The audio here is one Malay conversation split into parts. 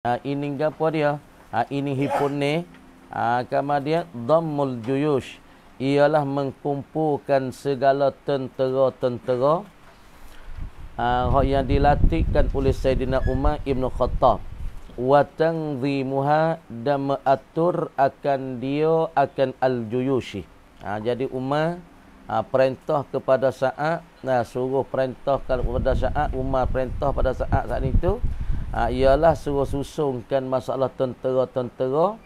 Ha, ini apa dia? Ha, ini hipun ni. Ha, ah, kemudian, Dhammul Juyush. Ialah mengkumpulkan segala tentera-tentera uh, yang dilatihkan oleh Sayyidina Umar Ibn Khattab. Watang muha, dan meatur akan dia akan al-juyushi. Ha, jadi Umar ha, perintah kepada saat, nah, suruh perintah kepada saat, Umar perintah pada saat saat itu ha, ialah suruh susungkan masalah tentera-tentera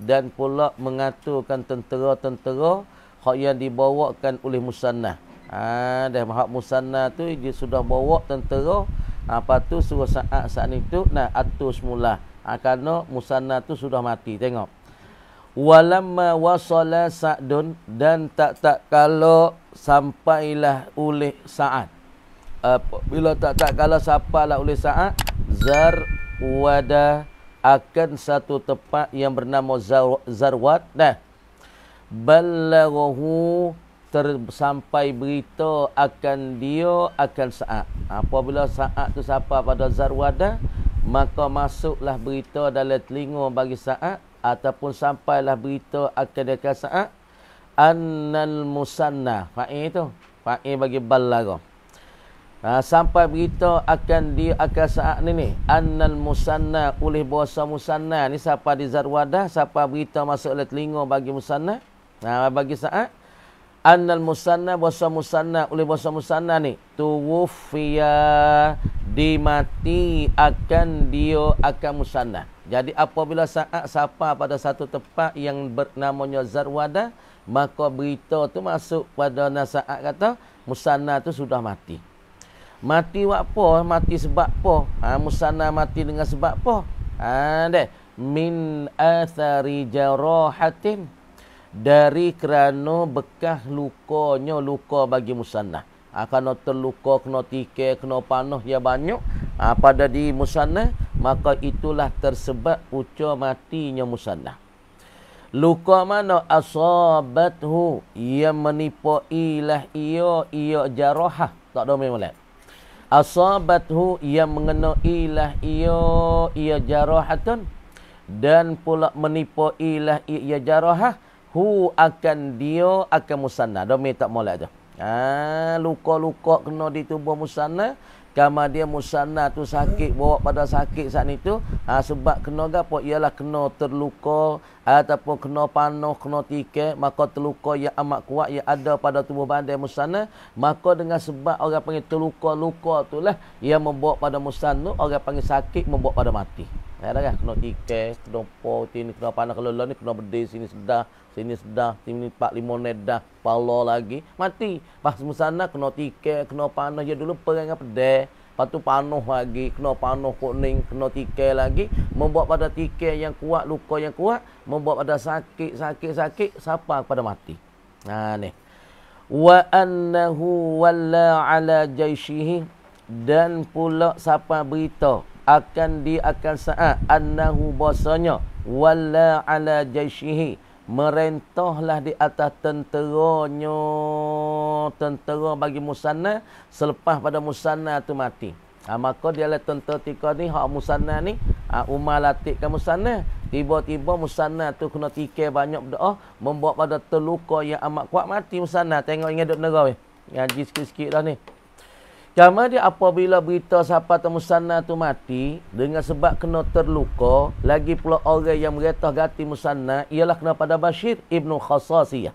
dan pula mengaturkan tentera-tentera hak yang dibawakan oleh musannah. Ha, ah, dah hak musannah tu dia sudah bawa tentera apa ah, ha, tu suruh saat saat itu nak atur semula. Ha, kerana musannah tu sudah mati tengok. Walamma wasala Sa'dun dan tak tak kalau sampailah oleh saat. bila tak tak kala sampailah oleh saat. Zarwada akan satu tempat yang bernama Zarwad. Nah, balaghu tersampai berita akan dia akan saat. Apabila saat tu sampai pada Zarwada, maka masuklah berita dalam telinga bagi saat ataupun sampailah berita akan dekat saat annal musanna fa'i tu fa'i bagi balaghu Ha, sampai berita akan di akan saat ni ni annal musanna oleh bahasa musanna ni siapa di zarwada siapa berita masuk oleh telinga bagi musanna ha, bagi saat annal musanna bahasa musanna oleh bahasa musanna ni tuwfiya dimati akan dia akan musanna jadi apabila saat siapa pada satu tempat yang bernamanya zarwada maka berita tu masuk pada nasaat kata musanna tu sudah mati Mati buat apa? Mati sebab apa? Ha, musanna mati dengan sebab apa? Ha, deh. Min asari jarohatin. Dari kerana bekah lukanya luka bagi musanna. Ha, kerana terluka, kena tikir, kena panah yang banyak. Ha, pada di musanna, maka itulah tersebab uca matinya musanna. Luka mana asabathu ia menipu ilah iya iya jarohah. Tak ada memulai asabathu ia mengenai ilah ia ia jarahatun dan pula menipu ilah ia jarahah hu akan dia akan musanna dah tak molek tu ah luka-luka kena di tubuh musanna Kama dia musanna tu sakit bawa pada sakit saat itu ha, sebab kena gapo ialah kena terluka ataupun kena panah kena tike maka terluka yang amat kuat yang ada pada tubuh badan musanna maka dengan sebab orang panggil terluka-luka itulah yang membawa pada musanna orang panggil sakit membawa pada mati ada ha, kan lah, kena tikek kena potin kena panah kalau ni kena bedil sini sedah sinis sedah, sini pak limonet dah, palo lagi. Mati. Pas musana kena tike, kena panah je dulu perang apa deh. Patu panoh lagi, kena panoh kuning, kena tike lagi. Membuat pada tike yang kuat, luka yang kuat. Membuat pada sakit, sakit, sakit. Sapa pada mati. Ha ni. Wa annahu walla ala jaisihi. Dan pula siapa berita akan di akan saat ha, annahu bosanya. walla ala jaisihi merentohlah di atas tenteranya tentera bagi musana selepas pada musana tu mati ha, maka dia lah tentera tika ni hak musana ni ha, Umar latih kan tiba-tiba musana tu kena tikir banyak berdoa membuat pada terluka yang amat kuat mati musana. tengok ingat duk nerau ya ngaji sikit-sikit dah ni Cuma dia apabila berita siapa tu musanna tu mati dengan sebab kena terluka, lagi pula orang yang meretah gati musanna ialah kena pada Bashir ibnu Khassasiyah.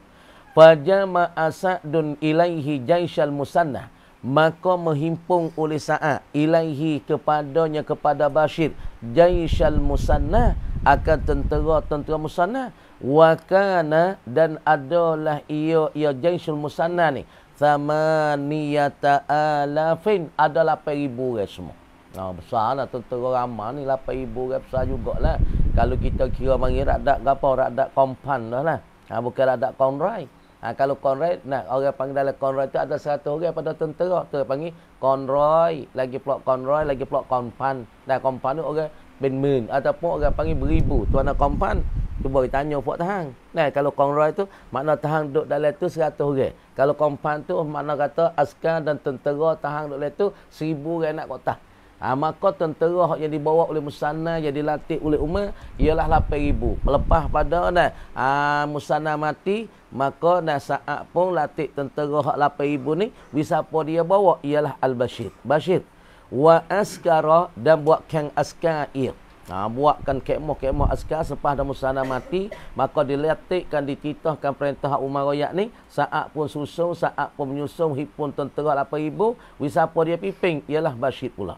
Fajama Sa'dun ilaihi jaisal musanna. Maka menghimpung oleh Sa'ad ilaihi kepadanya kepada Bashir jaisal musanna akan tentera-tentera musanna. Wakana dan adalah ia ia jaisal musanna ni. Thamaniyata alafin Ada 8,000 orang semua Nah, oh, besar lah tentera ramah ni 8,000 orang besar jugalah Kalau kita kira panggil radak apa Radak kompan dah lah ha, Bukan radak konrai ha, Kalau konrai nak Orang panggil dalam konrai tu ada satu orang pada tentera Tu panggil konrai Lagi pula konrai lagi pula kompan Dan kompan tu orang bin min Ataupun orang panggil beribu Tuan anak kompan dia boleh tanya Puak tahan. Nah, kalau Kong Kongroy tu, makna tahan duduk dalam tu seratus orang. Kalau Kompan tu, makna kata askar dan tentera tahan duduk dalam tu seribu orang nak kota. Ha, ah, maka tentera yang dibawa oleh Musana, yang dilatih oleh Umar, ialah 8,000. Melepas pada nah, ha, ah, Musana mati, maka nah, saat pun latih tentera 8,000 ni, bisa wisapa dia bawa ialah Al-Bashir. Bashir. Wa askara dan buat kang askar ia. Ha, buatkan kemah-kemah askar sepah dah musana mati. Maka diletikkan, dititahkan perintah Umar Royak ni. Saat pun susung, saat pun menyusung, hipun tentera 8,000. Wisapa dia piping, ialah Bashir pula.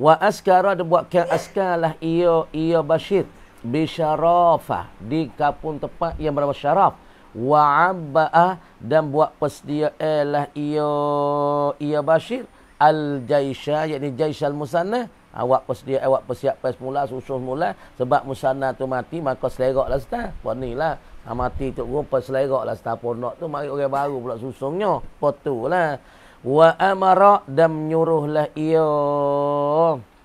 Wa askara dia buat kem askar lah ia, ia Bashir. Bisharafah. Di kapun tempat yang berapa syaraf. Wa abba'ah dan buat persedia ialah ia, ia Bashir. Al-Jaisha, yakni Jaisha al-Musanah. Awak persedia, awak persiapkan mula susun mula Sebab musana tu mati, maka selerok lah setah. Buat ni lah. Ha, mati tu pun perselerok lah setah pondok tu. Mari orang baru pula susungnya. Potul lah. Wa amara dan menyuruhlah ia.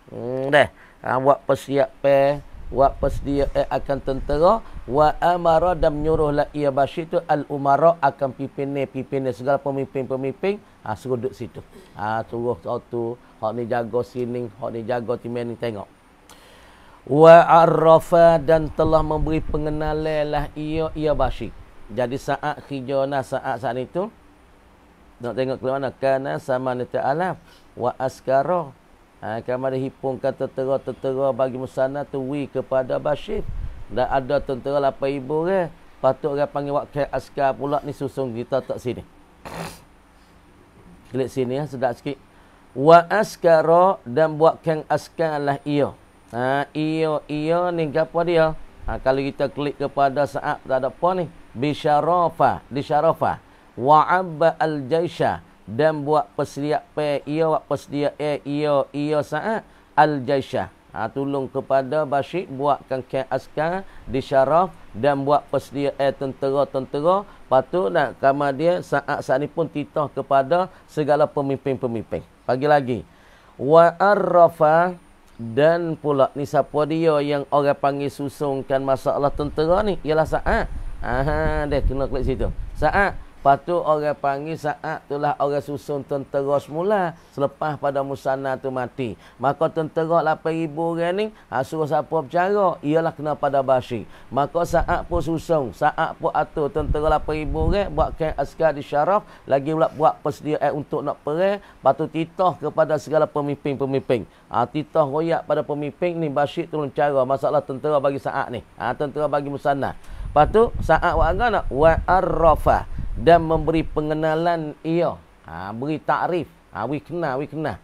Hmm, dah. Ha, awak ha, persiapkan. Wa persedia eh, akan tentera. Wa amara dan menyuruhlah ia. Bahasa tu al-umara akan pimpinnya. Pimpinnya segala pemimpin-pemimpin ha, suruh duduk situ. Ha, suruh satu, hak ni jaga sini, hak ni jaga timen ni tengok. Wa arrafa dan telah memberi pengenalanlah ia ia basyik. Jadi saat hijana saat saat itu nak tengok ke mana kana sama ni ta'ala wa askara ha, kamar hipung kata tera-tera bagi musana tu wi kepada basyif dan ada tentera 8000 orang patut orang panggil wakil askar pula ni susung kita tak sini klik sini ya ah, sedap sikit wa askara dan buatkan askarlah ia ha ia ia ni apa dia ha, kalau kita klik kepada saat tak ada apa ni bisyarafa di syarafa wa abba al jaisha dan buat persediaan ia buat persediaan ia ia saat al jaisha ha, tolong kepada Bashir buatkan kek askar di syaraf dan buat persedia air eh, tentera-tentera patut nak kamar dia saat saat ni pun titah kepada segala pemimpin-pemimpin pagi lagi wa arrafa dan pula ni siapa dia yang orang panggil susungkan masalah tentera ni ialah saat aha dia kena klik situ saat Lepas tu orang panggil saat itulah orang susun tentera semula selepas pada musanna tu mati. Maka tentera 8000 orang ni ha suruh siapa bercara? Ialah kena pada basi. Maka saat pun susun, saat pun atur tentera 8000 orang buat kain askar di syaraf, lagi pula buat persediaan untuk nak perang, patut titah kepada segala pemimpin-pemimpin. Ha titah royak pada pemimpin ni basi turun cara masalah tentera bagi saat ni. Ha tentera bagi musanna. Lepas tu saat wa nak wa dan memberi pengenalan ia. Ha, beri takrif. Ha, we kenal, we kenal.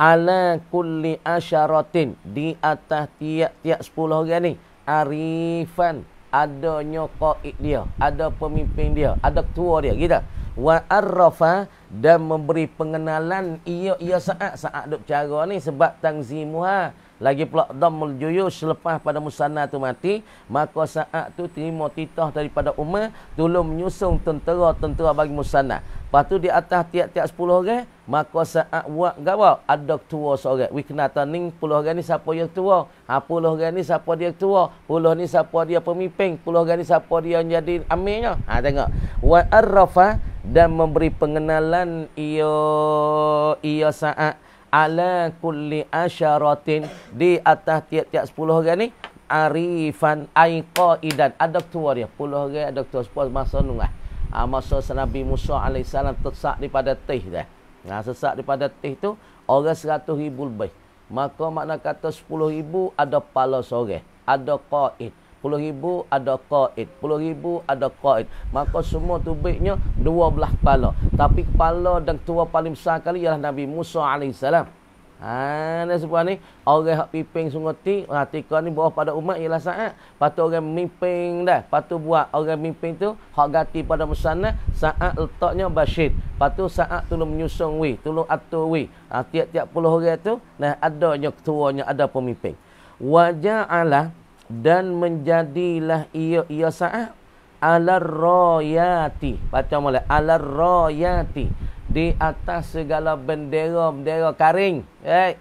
Ala kulli asyaratin di atas tiap-tiap sepuluh orang ni. Arifan ada nyokok dia, ada pemimpin dia, ada ketua dia kita. Wa dan memberi pengenalan ia ia saat saat duk cara ni sebab tangzimuha lagi pula dhammul juyus selepas pada musanna tu mati, maka saat tu terima titah daripada Umar tolong menyusung tentera-tentera bagi musanna. Lepas tu di atas tiap-tiap 10 orang, maka saat buat gawak ada ketua seorang. Wi kena tanding 10 orang ni siapa yang ketua? Ha 10 orang ni siapa dia ketua? 10 ha, ni siapa dia pemimpin? 10 orang ni siapa dia yang jadi amirnya? Ha tengok. Wa arrafa dan memberi pengenalan ia ia saat ala kulli asharatin di atas tiap-tiap sepuluh orang ni arifan ai qaidan ada tua dia Sepuluh orang ada tua 10 masa nungah ah masa Nabi Musa alaihi salam tersak daripada teh dah nah sesak daripada teh tu orang 100 ribu lebih maka makna kata sepuluh ribu ada pala seorang ada qaid puluh ribu ada qaid puluh ribu ada qaid maka semua tu baiknya dua belah kepala tapi kepala dan tua paling besar kali ialah Nabi Musa AS Ha, ni sebuah ni Orang yang piping sungguh ti kau ni bawah pada umat ialah saat Lepas tu orang mimpin dah Lepas tu buat orang mimpin tu Hak gati pada musana Saat letaknya basyid Lepas tu saat tu menyusung wi Tolong atur wi ha, Tiap-tiap ha, puluh orang tu Nah adanya ketuanya ada pemimpin Wajah Allah dan menjadilah ia ia sa'ah royati baca molek royati di atas segala bendera-bendera kering eh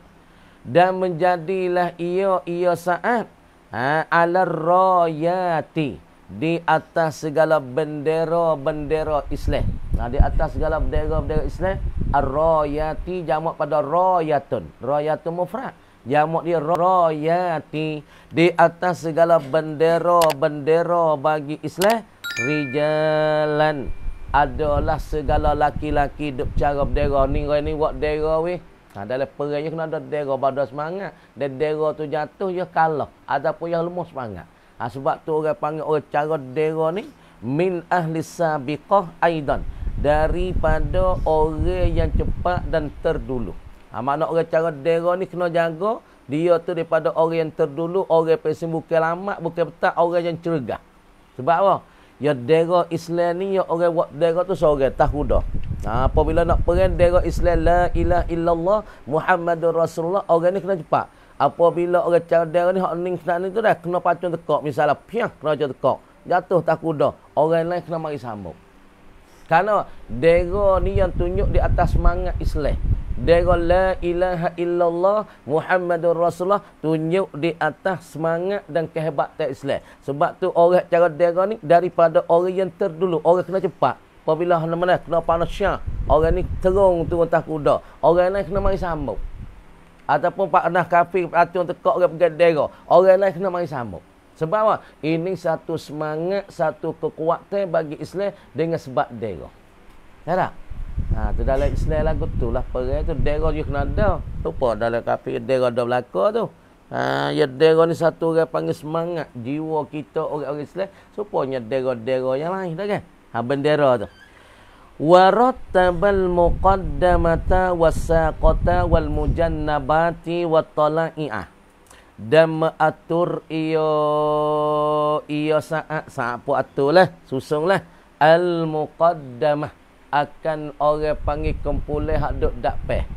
dan menjadilah ia ia sah ha, royati di atas segala bendera-bendera Islam nah, ha, di atas segala bendera-bendera Islam arrayati jamak pada rayatun rayatun mufrad Jamak ya dia royati di atas segala bendera-bendera bagi Islam rijalan adalah segala laki-laki duk cara bendera ni orang ni buat bendera we. Ha dalam perang je kena ada bendera pada semangat. Dan bendera tu jatuh ya kalah ataupun yang lemah semangat. Ha, sebab tu orang panggil orang oh, cara bendera ni min ahli sabiqah aidan daripada orang yang cepat dan terdulu. Ha, makna orang cara dera ni kena jaga dia tu daripada orang yang terdulu, orang pesim bukan lama, bukan petak, orang yang cergah. Sebab apa? Ya dera Islam ni, ya orang buat dera tu seorang tahu dah. Ha, ah, apabila nak perang dera Islam, la ilah illallah, Muhammadur Rasulullah, orang ni kena cepat. Apabila orang cara dera ni, orang ni kena ni tu dah, kena pacung tekak. Misalnya, piang, kena pacung tekak. Jatuh tak kuda. Orang lain kena mari sambung. Karena dera ni yang tunjuk di atas semangat Islam. Dera la ilaha illallah Muhammadur Rasulullah tunjuk di atas semangat dan kehebatan Islam. Sebab tu orang cara dera ni daripada orang yang terdulu. Orang kena cepat. Apabila mana-mana kena panas syah. Orang ni terung tu atas kuda. Orang lain kena mari sambung. Ataupun pak anak kafir, atur tekak orang pergi dera. Orang lain kena mari sambung. Sebab apa? Ini satu semangat, satu kekuatan bagi Islam dengan sebab dera. Ya tak? Ha, tu dalam Islam lagu tu lah perai tu. Dera je kena ada. Lupa dalam kafir dera ada belakang tu. Ha, ya dera ni satu orang panggil semangat jiwa kita orang-orang Islam. Supanya dera-dera yang lain tak kan? Ha, bendera tu. Waratabal muqaddamata wasakota wal mujannabati wat dan mengatur ia ia saat saat lah susung lah al muqaddamah akan orang panggil kumpulan hak duk dakpe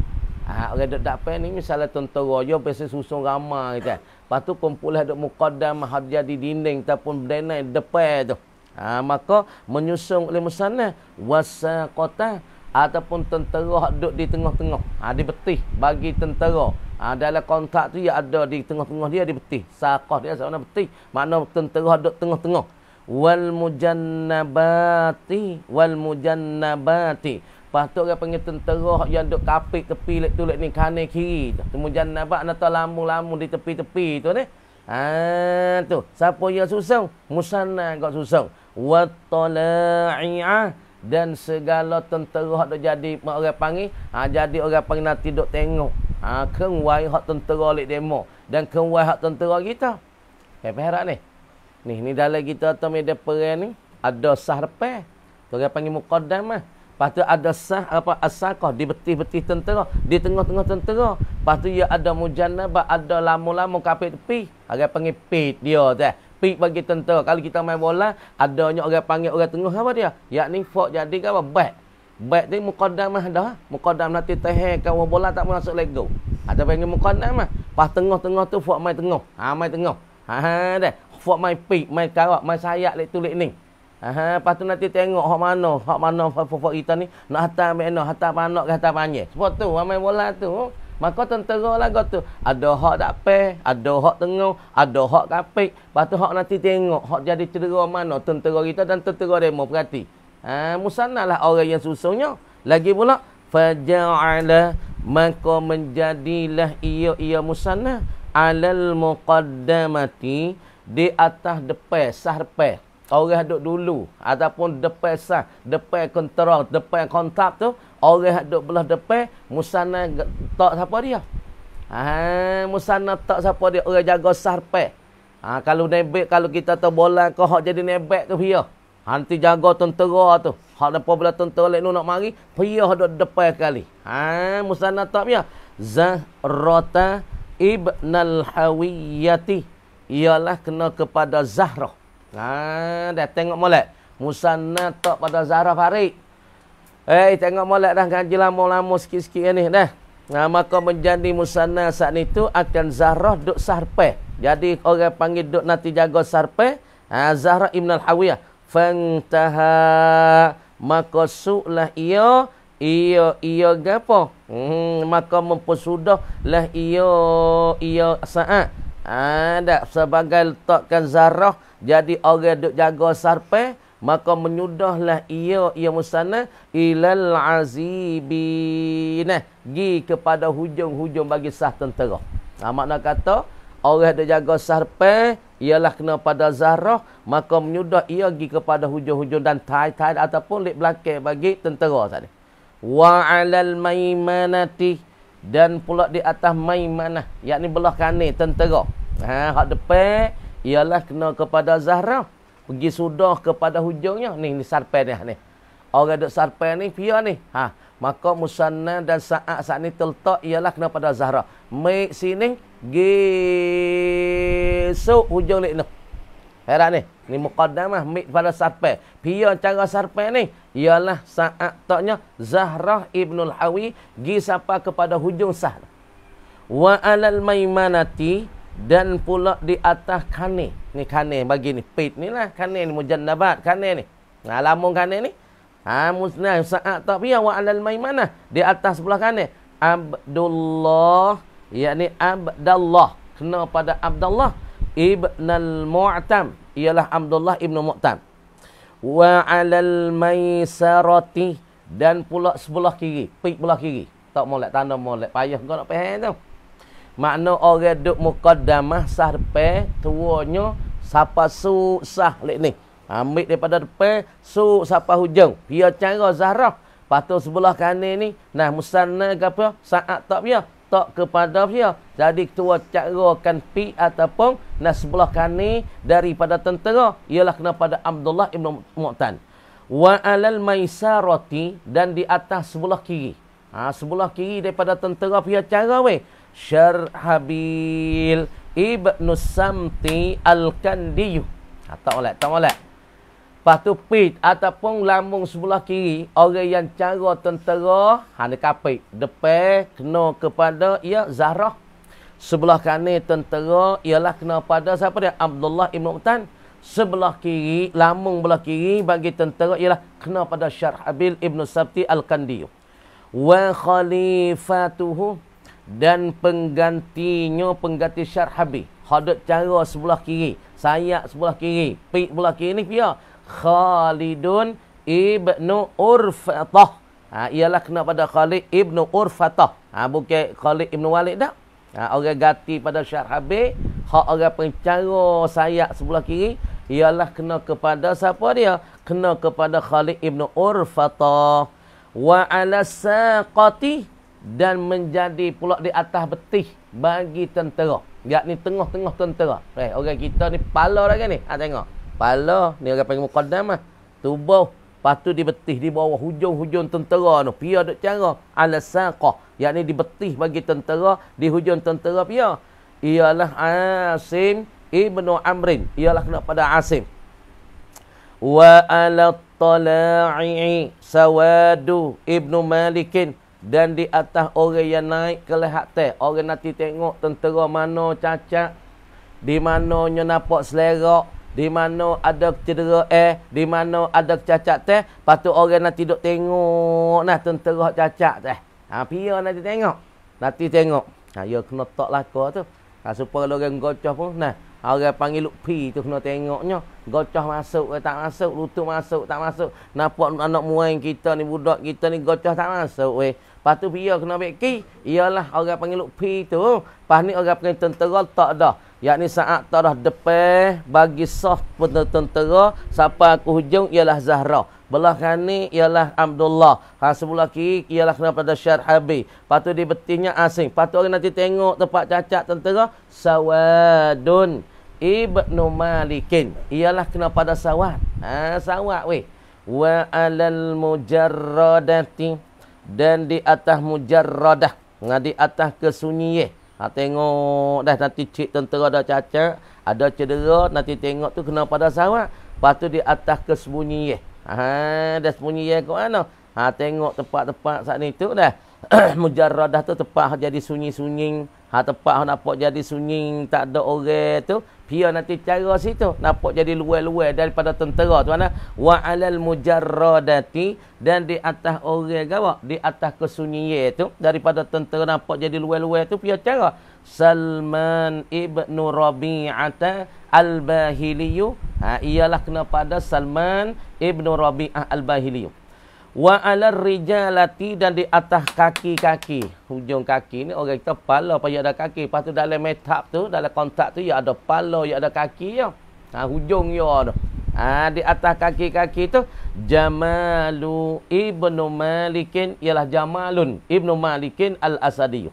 ah, ha, orang duk dakpe ni misalnya tentera royo biasa susun ramai kita kan. patu kumpulan hak duk muqaddamah hak jadi dinding ataupun denai depan tu ha, maka menyusung oleh musanna wasaqatan ataupun tentera duduk di tengah-tengah ha, dia betih bagi tentera ha, dalam kontak tu ya. ada di tengah-tengah dia dia betih sakah dia sebenarnya betih makna tentera duduk tengah-tengah wal mujannabati wal mujannabati patut orang panggil tentera yang duduk kapit tepi lek tu lek ni kanan kiri tu mujannabat nak lamu-lamu di tepi-tepi tu ni ha tu siapa yang susung musanna kau susung wat tala'i'ah dan segala tentera hak jadi orang panggil ha jadi orang panggil nanti dok tengok ha kenwai hak tentera lek demo dan keng kenwai hak tentera kita peperak ni ni ni dalam kita atau media perang ni ada sah depan tu orang panggil mukaddamah eh. lepas tu ada sah apa asakah di beti-beti tentera di tengah-tengah tentera lepas ya ada mujannabah ada lama-lama kafir tepi orang panggil pit dia tu eh speed bagi tentu Kalau kita main bola, adanya orang panggil orang tengah apa dia? Yakni fork jadi apa? Back. Back ni mukadamah dah. Mukadamah nanti tehekan orang bola tak masuk lego. Ada ah, panggil mukadamah. Pas tengah-tengah tu fork main tengah. Ha, main tengah. Ha, ha, dah. Fork main pik, main karak, main sayak, lek tulik ni. Aha, ha, lepas tu nanti tengok hak mana, hak mana fok-fok kita ni nak hantar mana, hantar panak ke hantar panjang. Sebab tu, main bola tu. Maka tentera lah kata, ada hak tak pay, ada hak tengok, ada hak kapik. Lepas tu hak nanti tengok, hak jadi cedera mana tentera kita dan tentera demo perhati. Ha, lah orang yang susunnya. Lagi pula, faja'ala maka menjadilah ia-ia musanah alal muqaddamati di atas depan, sah depan. Orang duduk dulu ataupun depan sah, depan kontrol, depan kontak tu orang hak duk belah depan musana tak siapa dia ha musana tak siapa dia orang jaga sarpe ha kalau nebek kalau kita tu bola kau hak jadi nebek tu dia Hanti jaga tentera tu. Hak depa belah tentera lek nak mari, payah dok depan kali. Ha musanna tak payah. Zahrata ibnal hawiyati. Ialah kena kepada Zahrah. Ha dah tengok molek. Musanna tak pada Zahrah Farid. Eh, tengok molat dah gaji kan? lama-lama sikit-sikit ni dah. Nah, maka menjadi musanna saat itu akan Zahrah duk sarpe. Jadi orang panggil duk nanti jaga sarpe. Ha, Zahrah Ibn Al-Hawiyah. Fantaha. Maka suklah ia. Ia, ia gapo? Hmm, maka mempersudah lah ia, ia saat. Ha, tak sebagai letakkan Zahrah. Jadi orang duk jaga sarpe maka menyudahlah ia ia musanna ilal azibin eh, gi kepada hujung-hujung bagi sah tentera ha, makna kata orang ada jaga sarpe ialah kena pada zahrah maka menyudah ia gi kepada hujung-hujung dan tai-tai ataupun lek belakang bagi tentera tadi wa alal maimanati dan pula di atas maimanah yakni belah kanan tentera ha hak depan ialah kena kepada zahrah pergi sudah kepada hujungnya ni ni sarpan dia ni orang dok sarpan ni pia ni ha maka musanna dan saat saat ni teltak ialah kena pada zahra mai sini gesuk hujung ni ni hera ni, ni mukaddamah mik pada sarpe. Pia cara sarpe ni ialah saat taknya Zahrah Ibnul Hawi gi sapa kepada hujung sah. Wa alal maimanati dan pula di atas kane ni kane bagi ni pit ni lah kane ni mujannabat kane ni nah lambung kane ni ha musnah saat tak pi awak alal maimanah di atas sebelah kane Abdullah yakni Abdullah kena pada Abdullah al Mu'tam ialah Abdullah ibn Mu'tam wa alal maisarati dan pula sebelah kiri pit sebelah kiri tak molek tanda molek payah kau nak payah tu Makna orang duk mukaddamah sah depe tuanya siapa susah lek ni. Ha, ambil daripada depe su sapa hujung. Pia cara zahrah. patu sebelah kanan ni nah musanna gapo saat tak pia tak kepada dia. Jadi ketua cara akan pi ataupun nah sebelah kanan daripada tentera ialah kena pada Abdullah Ibn Mu'tan. Wa alal maisarati dan di atas sebelah kiri. Ha, sebelah kiri daripada tentera pihak cara weh. Syarhabil Ibn Samti Al-Kandiyu. Ha, tak boleh, tak boleh. Lepas tu, pit ataupun lambung sebelah kiri, orang yang cara tentera, hanya kapit. Depan, kena kepada, Ia ya, Zahrah. Sebelah kanan tentera, ialah kena pada siapa dia? Abdullah Ibn Mutan. Sebelah kiri, lambung belah kiri, bagi tentera, ialah kena pada Syarhabil Ibn Sabti Al-Kandiyu. Wa khalifatuhu dan penggantinya pengganti syarh habis hadut cara sebelah kiri sayap sebelah kiri pi sebelah kiri ni pia Khalidun ibnu Urfatah ha, ialah kena pada Khalid ibnu Urfatah ha, bukan Khalid ibnu Walid dah ha, orang ganti pada syarh habis hak orang pencara sayap sebelah kiri ialah kena kepada siapa dia kena kepada Khalid ibnu Urfatah wa ala saqati dan menjadi pula di atas betih bagi tentera yakni tengah-tengah tentera eh orang kita ni pala dah kan ni ha tengok pala ni orang panggil mukaddam ah tubuh patu di betih di bawah hujung-hujung tentera tu pia dak cara al saqah yakni di betih bagi tentera di hujung tentera pia ialah asim ibnu amrin ialah kena pada asim wa al tala'i sawadu ibnu malikin dan di atas orang yang naik ke teh, orang nanti tengok tentera mana cacat di mana manonyo nampak selerok di mana ada cedera eh di mana ada cacat teh patu orang nanti duk tengok nah tentera cacat teh ha pia nanti tengok nanti tengok ha yo ya kena tok laka tu ha supaya orang gocoh pun nah orang panggil lupi tu kena tengoknya gocoh masuk ke tak masuk lutut masuk tak masuk nampak anak muang kita ni budak kita ni gocoh tak masuk weh Lepas tu pia kena ambil ki, ialah orang panggil luk pi tu. Lepas ni orang panggil tentera tak ada. Yang ni saat tak dah depan bagi soft pun tentera. Sampai aku hujung ialah Zahra. Belah kani ialah Abdullah. Ha, sebelah kiri ialah kena pada Syar Habib. Lepas tu di betihnya asing. Lepas tu orang nanti tengok tempat cacat tentera. Sawadun ibnu malikin. Ialah kena pada sawad. Ha, sawad weh. Wa alal mujarradati dan di atas mujarradah ngah di atas kesunyian ha tengok dah nanti cik tentera ada cacat ada cedera nanti tengok tu kena pada sawak patu di atas kesunyian ha dah sunyian ke mana ha tengok tempat-tempat saat ni tu dah mujarradah tu tempat jadi sunyi-sunying Ha tempat ha, nampak jadi sunyi tak ada orang tu, pia nanti cara situ nampak jadi luar-luar daripada tentera tu mana wa alal mujarradati dan di atas orang gawak di atas kesunyian tu daripada tentera nampak jadi luar-luar tu pia cara Salman ibn Rabi'ah al Bahiliyu, ha ialah kena pada Salman ibn Rabi'ah al Bahiliyu. Wa ala rijalati dan di atas kaki-kaki. Hujung kaki ni orang kita pala apa ya ada kaki. Lepas tu dalam metap tu, dalam kontak tu, ya ada pala, ya ada kaki ya. Ha, hujung ya ada. Ha, di atas kaki-kaki tu. Jamalu ibnu malikin. Ialah jamalun ibnu malikin al-asadiyu.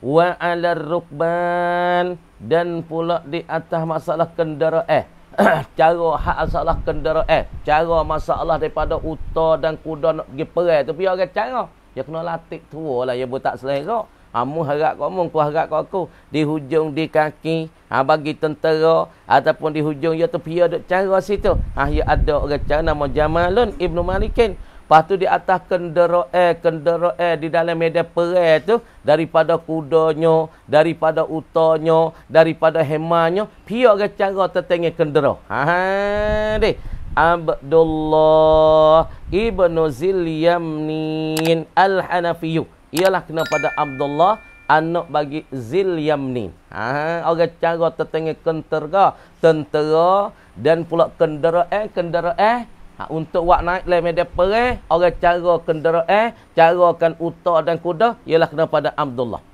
Wa ala rukban. Dan pula di atas masalah kendaraan. Eh. cara hak asalah kendera eh cara masalah daripada uta dan kuda nak pergi perai tu biar orang cara dia ya, kena latih tua lah dia ya, tak selera Amu ah, harap kau mung ku harap kau aku di hujung di kaki ha, bagi tentera ataupun di hujung dia ya, tu pia dok cara situ ha ya ada orang cara nama Jamalun ibnu Malikin Lepas tu di atas eh, kenderae, eh, di dalam media perai tu. Daripada kudanya, daripada utanya, daripada hemanya. Pihak ke cara tertengah kendera. Ha, Haa, deh. Abdullah Ibn Zilyamnin Al-Hanafiyu. Ialah kena pada Abdullah anak bagi Zilyamnin. Haa, ha, orang cara tertengah kenterga. Tentera dan pula kendera eh, kendera eh. Ha, untuk wak naik le media perih, orang cara kenderaan, eh, carakan uta dan kuda ialah kena pada Abdullah.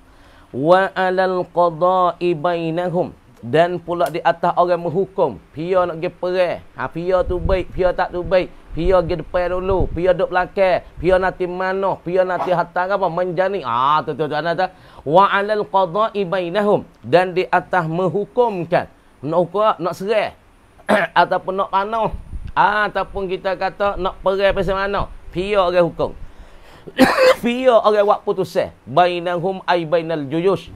Wa alal qada'i bainahum dan pula di atas orang menghukum, pia nak pergi perih, ha pia tu baik, pia tak tu baik, pia pergi depan dulu, pia duduk belakang, pia nanti mana, pia nanti hatta apa menjani. Ah tu tu ana ta. Wa alal qada'i bainahum dan di atas menghukumkan. Nak hukum, nak serah. ataupun nak panah ataupun kita kata nak pergi pasal mana pihak orang hukum pihak orang buat putusan bainahum ai bainal juyus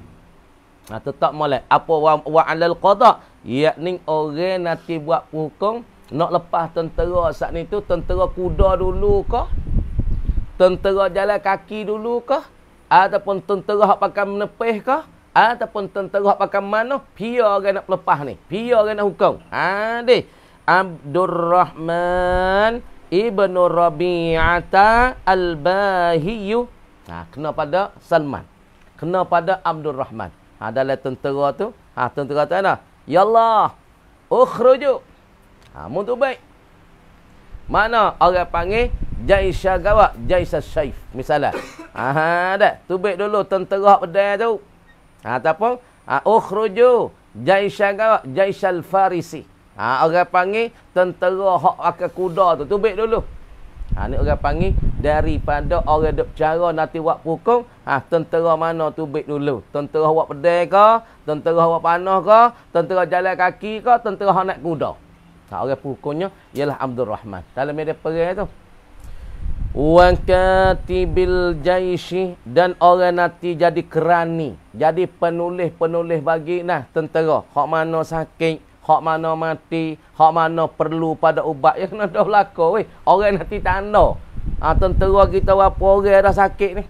nah ha, tetap molek apa wa, wa alal qada yakni orang nanti buat hukum nak lepas tentera saat ni tu tentera kuda dulu ke tentera jalan kaki dulu ke ataupun tentera hak pakai menepih ke ataupun tentera hak pakai mana pihak orang nak lepas ni pihak orang nak hukum ha deh Abdul Rahman Ibnu Rabi'ata Al-Bahiyu. Ha, kena pada Salman. Kena pada Abdul Rahman. Ha, dalam tentera tu. Ha, tentera tu mana? Ya Allah. Ukhruju. Ha, mutu baik. Mana orang panggil Jaisa Gawak, Jaisa Saif misalnya. Ha, ha dah. Tu baik dulu tentera pedai tu. Ha, ataupun ha, Ukhruju Jaisa Gawak, Jaisal Farisi. Ha, orang panggil tentera hak akan kuda tu. Tubik dulu. Ha, ni orang panggil daripada orang duk cara nanti buat pukul. Ha, tentera mana tubik dulu. Tentera buat pedai ke? Tentera buat panah ke? Tentera jalan kaki ke? Tentera nak kuda? Ha, orang pukulnya ialah Abdul Rahman. Dalam media perih tu. Wakatibil jaisi dan orang nanti jadi kerani. Jadi penulis-penulis bagi nah tentera. Hak mana sakit, Hak mana mati, hak mana perlu pada ubat yang nak dah berlaku weh. Orang nanti tanda. Ha, ah, tentera kita berapa orang dah sakit ni.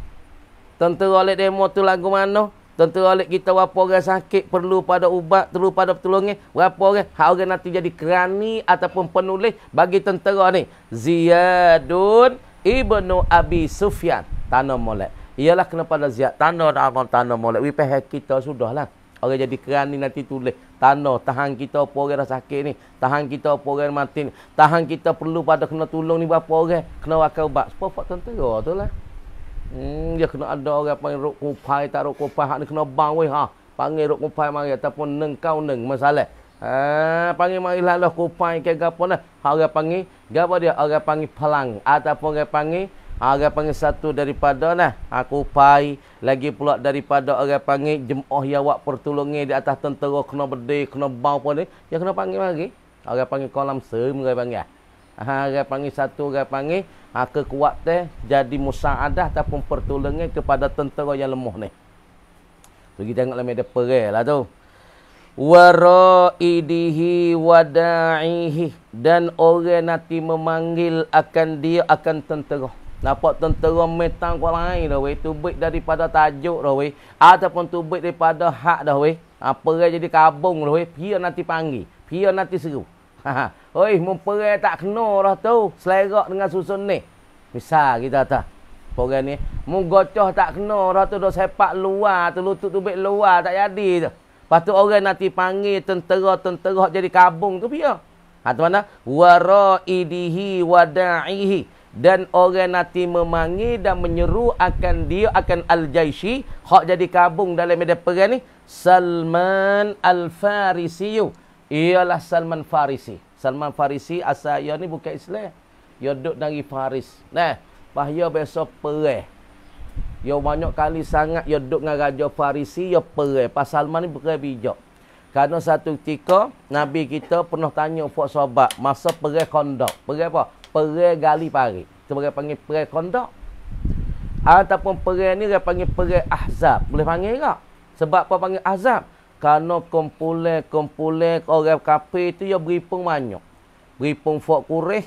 Tentera oleh demo tu lagu mana. Tentera oleh kita berapa orang sakit, perlu pada ubat, perlu pada pertolongan. Berapa orang, hak orang nanti jadi kerani ataupun penulis bagi tentera ni. Ziyadun Ibnu Abi Sufyan. Tanah molek. Ialah kenapa dah ziyad. Tanah dah tanah molek. Wipeh kita sudahlah. lah. Orang jadi keran ni nanti tulis. Tanah, tahan kita apa orang dah sakit ni. Tahan kita apa orang mati ni. Tahan kita perlu pada kena tolong ni berapa orang. Kena wakil ubat. Sebab apa tentera tu lah. Hmm, dia kena ada orang panggil rok kupai, tak rok kupai. Hak ni kena bang weh ha. Panggil rok kupai mari ataupun neng kau neng masalah. Ha, panggil mari lah lah kupai ke apa lah. Orang panggil, apa dia? Orang panggil pelang. Ataupun orang panggil Orang panggil satu daripada lah. Aku pai. Lagi pula daripada orang panggil jemaah yang awak pertolongi di atas tentera. Kena berdiri, kena bau pun ni. Ya kena panggil lagi. Orang panggil kolam serum orang panggil lah. Ha, orang panggil satu orang panggil. aku kuat kekuatan jadi musa'adah ataupun pertolongi kepada tentera yang lemah ni. Pergi tengok lah media perih lah tu. Wara'idihi wada'ihi. Dan orang nanti memanggil akan dia akan tentera. Nampak tentera metang kau lain dah weh. Tubik daripada tajuk dah weh. Ataupun tubik daripada hak dah weh. Apa ah, yang jadi kabung dah weh. Pia nanti panggil. Pia nanti seru. Oi, memperai tak kena lah tu. Selerak dengan susun ni. Misal kita tak. Pogan ni. Menggocoh tak kena lah tu. Dah sepak luar tu. Lutut tubik luar tak jadi tu. Lepas tu orang nanti panggil tentera-tentera jadi kabung tu pia. Atau ha, mana? Wara'idihi wada'ihi dan orang nanti memangi dan menyeru akan dia akan al-jaisi hak jadi kabung dalam medan perang ni Salman al-Farisi ialah Salman Farisi Salman Farisi asal ia ni bukan Islam ia duduk dari Faris nah bahaya besok perang Ya banyak kali sangat ya duduk dengan Raja Farisi, ya perai. Pas Salman ni bukan bijak. Karena satu ketika, Nabi kita pernah tanya Fuad Sobat, masa perai kondok. Perai apa? perai gali parik. Sebagai panggil perai kondok. Ataupun perai ni dia panggil perai ahzab. Boleh panggil tak? Sebab apa panggil ahzab? Kerana kumpulan-kumpulan orang kafe tu ia beripung banyak. Beripung Fok Kureh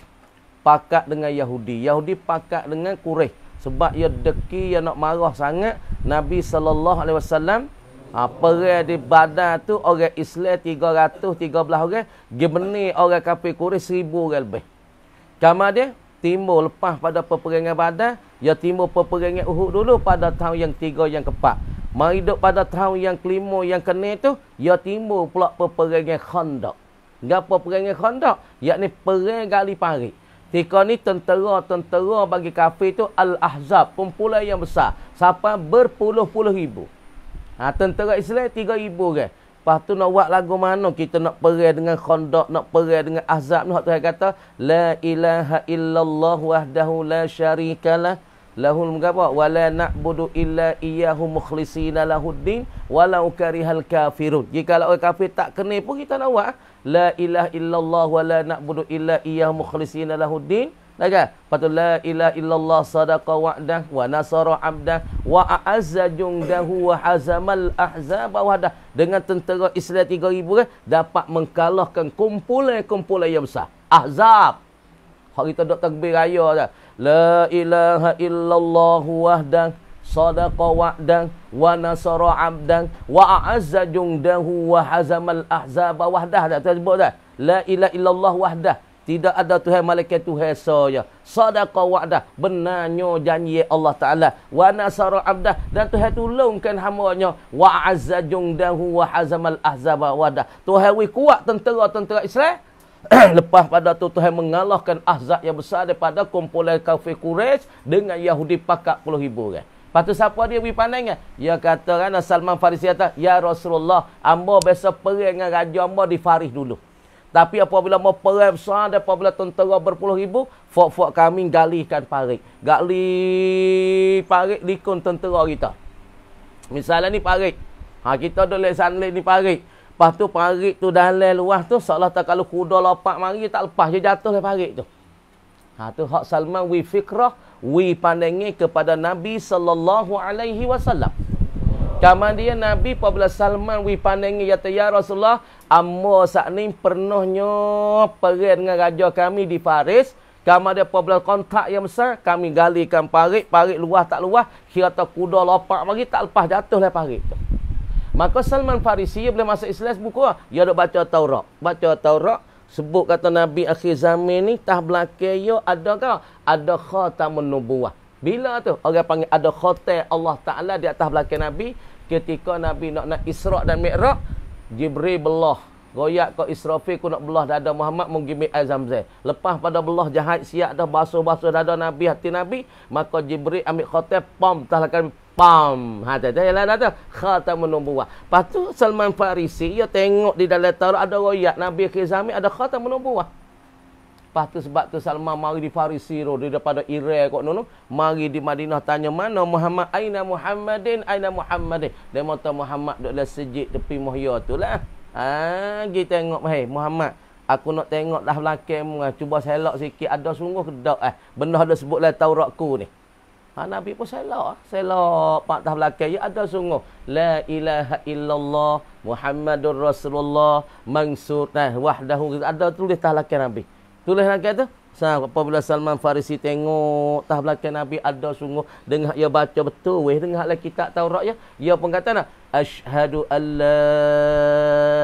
pakat dengan Yahudi. Yahudi pakat dengan Kureh. Sebab ia deki, ia nak marah sangat. Nabi SAW Ha, perai di badan tu orang Islam 313 orang Gimana orang kapi kuris 1000 orang lebih kamu dia timbul lepas pada peperangan badan Ya timbul peperangan Uhud dulu pada tahun yang tiga yang keempat Mari duduk pada tahun yang kelima yang kena tu Ya timbul pula peperangan khondok Gak peperangan khondok Yakni perang gali parik Tika ni tentera-tentera bagi kafir tu Al-Ahzab Pempulai yang besar Sampai berpuluh-puluh ribu ha, Tentera Islam tiga ribu kan Lepas tu nak buat lagu mana kita nak perih dengan khondok, nak perih dengan azab ni. Tuhan kata, La ilaha illallah wahdahu la syarikalah. Lahul mengapa? Wala na'budu illa iyahu mukhlisina lahuddin walau karihal kafirun. Jika orang kafir tak kena pun kita nak buat. La ilaha illallah wala na'budu illa iyahu mukhlisina lahuddin. Okay. Patut la ila illallah sadaqa wa'dah wa nasara abdah wa a'azza jundahu wa hazamal ahzab wa'dah. Dengan tentera Islam 3,000 kan, eh, dapat mengkalahkan kumpulan-kumpulan yang besar. Ahzab. Hari tu duduk takbir raya kan. La ilaha illallah wahdah sadaqa wa'dah wa nasara abdah wa a'azza jundahu wa hazamal ahzab wa'dah. dah. sebut tak? La ilaha illallah wahdah. Tidak ada Tuhan malaikat Tuhan saya. Sadaqa wa'dah. Benarnya janji Allah Ta'ala. Wa nasara abdah. Dan Tuhan tolongkan hamanya. Wa azza jundahu wa hazamal ahzaba wa'dah. Tuhan wih kuat tentera-tentera Islam. Lepas pada tu Tuhan mengalahkan ahzab yang besar daripada kumpulan kafir Quraisy dengan Yahudi pakat puluh ribu kan. Lepas tu siapa dia pergi pandai kan? Dia kata kan Salman Farisi kata, Ya Rasulullah, Amba biasa perih dengan Raja Amba di Farih dulu. Tapi apabila mau perang besar dan apabila tentera berpuluh ribu, fok-fok kami galihkan parik. Gali parik likun tentera kita. Misalnya ni parik. Ha, kita ada lesan lek ni parik. Lepas tu parik tu dalam luas tu, seolah tak kalau kuda lopak mari, tak lepas je jatuh lah parik tu. Ha, tu hak Salman wi fikrah, wi pandangi kepada Nabi saw dia Nabi apabila Salman wi pandangi ya ta ya Rasulullah, amma sak ni pernahnya perang dengan raja kami di Paris. Kemudian apabila kontak yang besar, kami galikan parit, parit luah tak luah, kira tak kuda lopak bagi tak lepas jatuh lah parit Maka Salman Farisi boleh masuk Islam buku lah. Dia ada baca Taurat. Baca Taurat. Sebut kata Nabi akhir zaman ni. Tah belakang dia ada kau. Ada khatamun nubuah. Bila tu orang panggil ada khotel Allah Ta'ala di atas belakang Nabi. Ketika Nabi nak nak Israq dan Mi'raq. Jibril belah. Goyak kau Israfi ku nak belah dada Muhammad menggimi azam zai. Lepas pada belah jahat siap dah basuh-basuh dada Nabi hati Nabi. Maka Jibril ambil khotel. Pam. Tahlakan pam. Ha tak tak. Yalah tak. Khata menubuah. Lepas tu Salman Farisi. Ya tengok di dalam tarak ada goyak. Nabi Khizami ada khata menubuah. Lepas tu sebab tu Salman mari di Farisi tu daripada Iran kok nono mari di Madinah tanya mana Muhammad aina Muhammadin aina Muhammadin dia mata Muhammad duk dalam sejid tepi muhya tu lah ha gi tengok hai Muhammad aku nak tengok dah belakangmu ha, cuba selok sikit ada sungguh ke dak eh benda ada sebutlah Tauratku ni ha nabi pun selok ah. selok pak tah belakang ya ada sungguh la ilaha illallah Muhammadur Rasulullah mansur nah wahdahu ada tulis tah belakang nabi Tulis lagi tu. Sah, apabila Salman Farisi tengok tah belakang Nabi ada sungguh dengar ia ya baca betul weh dengar lah kita tahu rak ya. Ia ya pun kata nah, asyhadu alla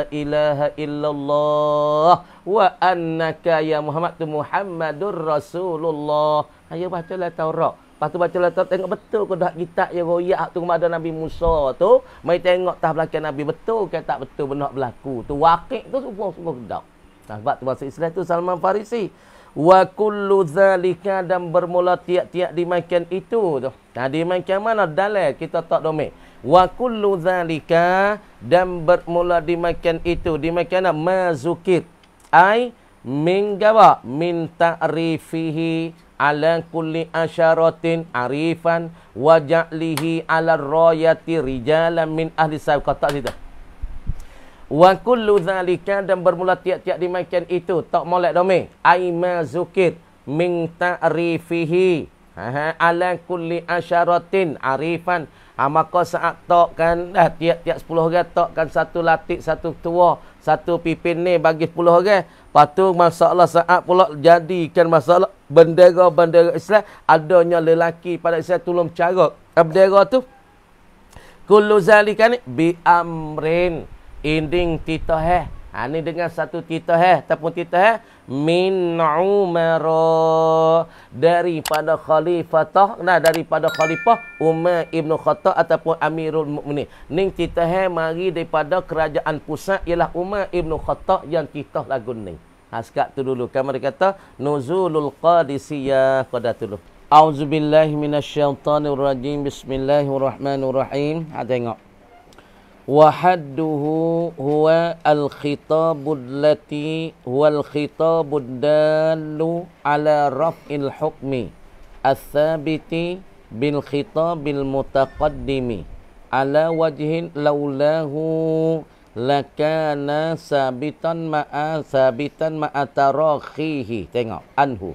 ilaha illallah wa annaka ya Muhammad tu Muhammadur Rasulullah. Ayah ha, baca lah Taurat. Lepas tu baca lah Taurat. Tengok betul ke dah kita ya ya tu kepada Nabi Musa tu. Mari tengok tah belakang Nabi betul ke tak betul benar berlaku. Tu wakil tu semua semua kedap. Sahabat masuk Islam itu Salman Farisi. Wa kullu zalika dan bermula tiap-tiap dimakan itu tu. Nah, dimakan mana dalil kita tak domain. Wa kullu zalika dan bermula dimakan itu dimakan mazukir. Ai min gawa min ta'rifihi ala kulli asharatin arifan wa ja'lihi ala royati rijalan min ahli sahabat. tak situ. Wa kullu zalika dan bermula tiap-tiap dimakan itu. Tak molek domi. Aima zukit, min ta'rifihi. Ha, ala kulli asyaratin arifan. Ha, saat tak kan dah eh, tiap-tiap sepuluh orang tak kan satu latik, satu tua, satu pipin ni bagi sepuluh orang. Lepas masalah saat pula jadikan masalah bendera-bendera Islam. Adanya lelaki pada Islam tolong carut. Bendera tu. Kullu zalika ni bi amrin. Inding tita heh. Ha, ni dengan satu tita heh. Ataupun tita heh. Min Umar. Daripada Khalifatah. Nah, daripada Khalifah. Umar Ibn Khattab ataupun Amirul Mu'minin. Ni tita heh mari daripada kerajaan pusat. Ialah Umar Ibn Khattab yang kita lagu ni. Ha, sekat tu dulu. Kan mereka kata. Nuzulul Qadisiyah. Qadatuluh. A'udzubillahiminasyaitanirrajim. Bismillahirrahmanirrahim. Ha, tengok. وحده هو الخطاب التي هو الخطاب الدال على رفع الحكم الثابت بالخطاب المتقدم على وجه لولاه لكان ثابتا مع ثابتا مع تراخيه تengok anhu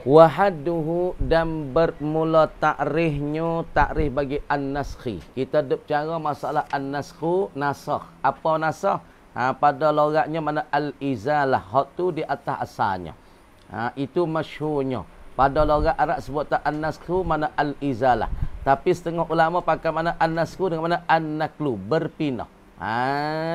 Wahaduhu dan bermula ta'rihnya ta'rih bagi an-naskhi. Kita ada bicara masalah an-naskhu nasakh. Apa nasakh? Ha, pada loratnya mana al-izalah. Hak tu di atas asalnya. Ha, itu masyhurnya. Pada lorat Arab sebut tak an-naskhu mana al-izalah. Tapi setengah ulama pakai mana an-naskhu dengan mana an-naklu. Berpindah. Ha,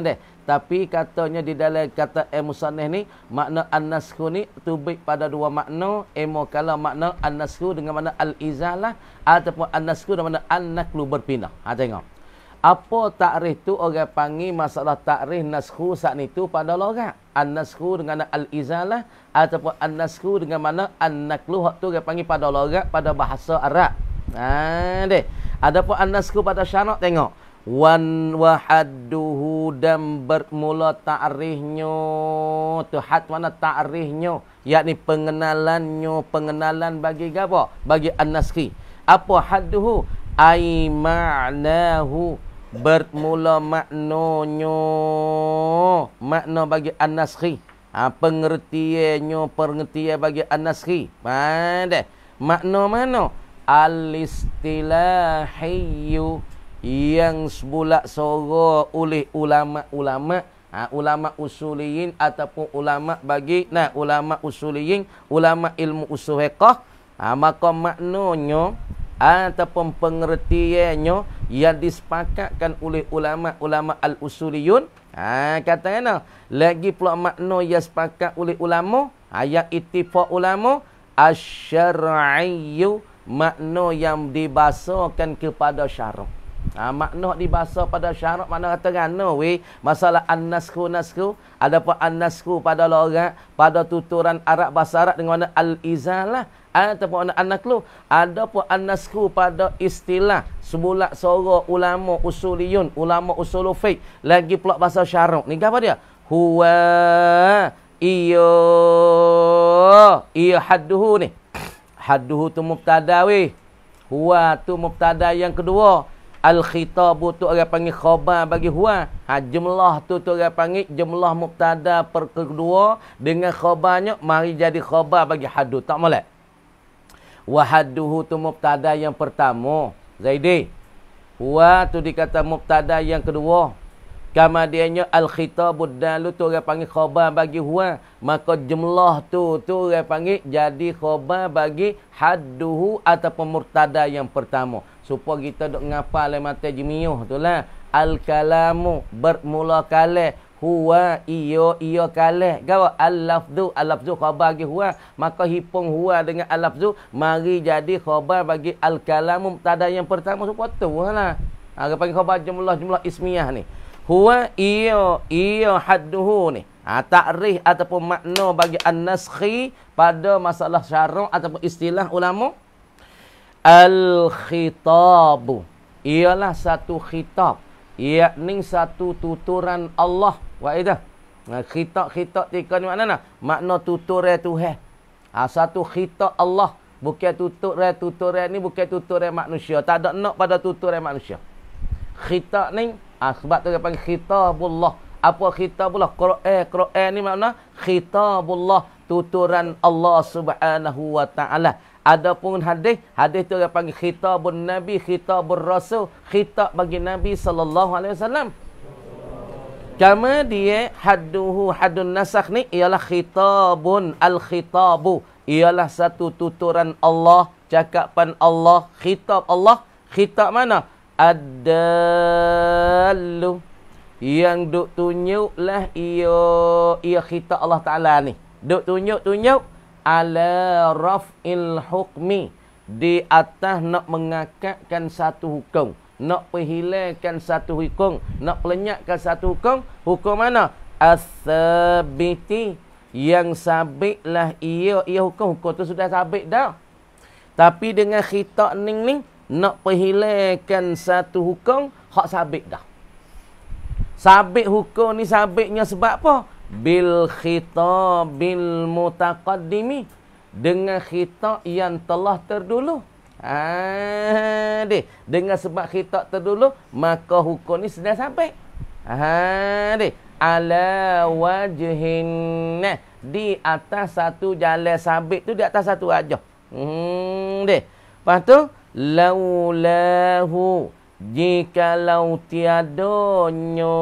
deh. Tapi katanya di dalam kata emusanih eh, ni, makna anasku ni tubik pada dua makna. Emo kalau makna anasku dengan mana al-izalah ataupun an-nashu dengan mana anak lu berpindah. Ada ha, tengok. Apa takrif tu orang panggil masalah takrif nashu saat itu pada lorak. An-nashu dengan makna al-izalah ataupun an-nashu dengan mana an-naklu. Hak tu orang panggil pada lorak pada bahasa Arab. Ha, deh. Adapun an-nashu pada syarat tengok wan wahadduhu dan bermula ta'rihnya tu hat mana ta'rihnya yakni pengenalannya pengenalan bagi gapo bagi an-naskhi apa hadduhu ai ma'nahu bermula maknonyo makna bagi an-naskhi ha, pengertiannya pengertian bagi an-naskhi mana makna mana al-istilahiyyu yang semula soro oleh ulama-ulama ha, ulama usuliyin ataupun ulama bagi nah ulama usuliyin ulama ilmu usuhiqah ha, maka maknanya ataupun pengertiannya yang disepakatkan oleh ulama-ulama al-usuliyun ha, katanya lah, kena lagi pula makna yang sepakat oleh ulama ayat ha, yang itifak ulama asyara'iyu makna yang dibasakan kepada syarah Ha, makna di bahasa pada syarak mana kata ngana we masalah annasku nasku adapun annasku pada lorat pada tuturan Arab bahasa Arab dengan mana al izalah ada ha, ataupun mana annaklu adapun annasku pada istilah sebulat sora ulama usuliyun ulama usul fiqh lagi pula bahasa syarak ni apa dia huwa iyo iyo hadduhu ni hadduhu tu mubtada we huwa tu mubtada yang kedua Al-khitab tu orang panggil khabar bagi hua. Ha, jumlah tu tu orang panggil jumlah mubtada perkedua dengan khabarnya mari jadi khabar bagi hadu. Tak molek. Wa hadduhu tu mubtada yang pertama. Zaidi. Hua tu dikata mubtada yang kedua. Kemudiannya al-khitab dalu tu orang panggil khabar bagi hua. Maka jumlah tu tu orang panggil jadi khabar bagi hadduhu ataupun mubtada yang pertama supaya kita dok ngapal le mate tu lah. al kalamu bermula kale huwa iyo iyo kale gawa al lafzu al lafzu khabar bagi huwa maka hipung huwa dengan al lafzu mari jadi khabar bagi al kalamu tada yang pertama supaya tu lah agak ha, panggil khabar jumlah jumlah ismiyah ni huwa iyo iyo hadduhu ni Ha, takrih ataupun makna bagi an-naskhi pada masalah syarung ataupun istilah ulama' Al-khitabu Ialah satu khitab Iaitu satu tuturan Allah Wa itu Khitab-khitab tiga ni maknanya Makna tutur itu he ha, Satu khitab Allah Bukan tutur ya tutur ni Bukan tutur manusia Tak ada nak pada tutur manusia Khitab ni ha, Sebab tu dia panggil khitabullah Apa khitabullah? Quran Quran ni makna Khitabullah Tuturan Allah subhanahu wa ta'ala ada pun hadis, hadis tu dia panggil khitabun nabi, khitabur rasul, khitab bagi nabi sallallahu alaihi wasallam. Kama dia hadduhu hadun nasakh ni ialah khitabun al khitabu ialah satu tuturan Allah, cakapan Allah, khitab Allah, khitab mana? Adallu yang duk tunjuklah ia ia khitab Allah Taala ni. Duk tunjuk-tunjuk ala raf'il hukmi di atas nak mengakatkan satu hukum nak perhilangkan satu hukum nak lenyapkan satu hukum hukum mana as-sabiti yang sabitlah ia ia hukum hukum tu sudah sabit dah tapi dengan khitab ning ning nak perhilangkan satu hukum hak sabit dah sabit hukum ni sabitnya sebab apa bil khitabil mutaqaddimi dengan khitab yang telah terdulu. Ha, deh dengan sebab khitab terdulu maka hukum ni sudah sampai. Ha deh ala wajhin di atas satu jalan sabit tu di atas satu aja. Hmm deh. Lepas tu laulahu jika lau tiadonyo